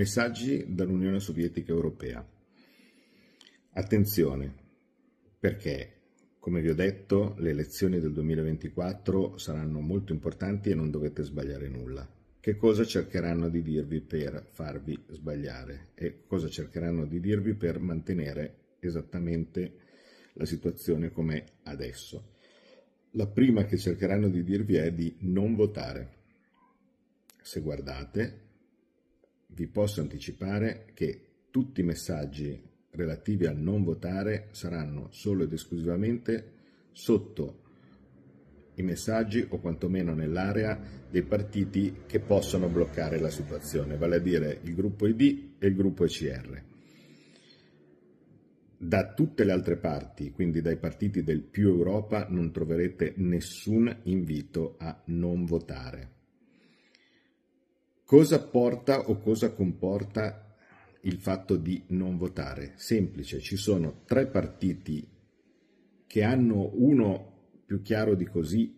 Messaggi dall'Unione Sovietica Europea. Attenzione, perché, come vi ho detto, le elezioni del 2024 saranno molto importanti e non dovete sbagliare nulla. Che cosa cercheranno di dirvi per farvi sbagliare e cosa cercheranno di dirvi per mantenere esattamente la situazione com'è adesso? La prima che cercheranno di dirvi è di non votare. Se guardate, vi posso anticipare che tutti i messaggi relativi al non votare saranno solo ed esclusivamente sotto i messaggi o quantomeno nell'area dei partiti che possono bloccare la situazione, vale a dire il gruppo ID e il gruppo ECR. Da tutte le altre parti, quindi dai partiti del più Europa, non troverete nessun invito a non votare. Cosa porta o cosa comporta il fatto di non votare? Semplice, ci sono tre partiti che hanno uno più chiaro di così,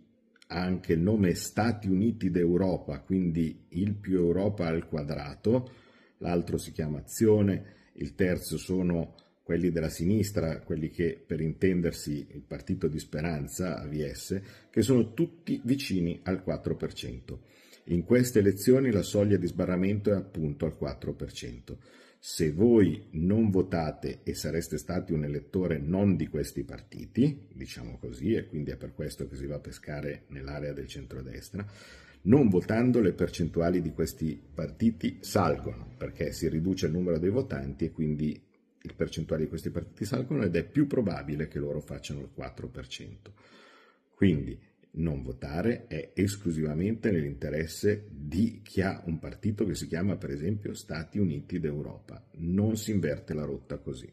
ha anche il nome Stati Uniti d'Europa, quindi il più Europa al quadrato, l'altro si chiama Azione, il terzo sono quelli della sinistra, quelli che per intendersi il partito di Speranza, AVS, che sono tutti vicini al 4%. In queste elezioni la soglia di sbarramento è appunto al 4%. Se voi non votate e sareste stati un elettore non di questi partiti, diciamo così, e quindi è per questo che si va a pescare nell'area del centrodestra, non votando le percentuali di questi partiti salgono perché si riduce il numero dei votanti e quindi il percentuale di questi partiti salgono ed è più probabile che loro facciano il 4%. Quindi non votare è esclusivamente nell'interesse di chi ha un partito che si chiama per esempio Stati Uniti d'Europa. Non si inverte la rotta così.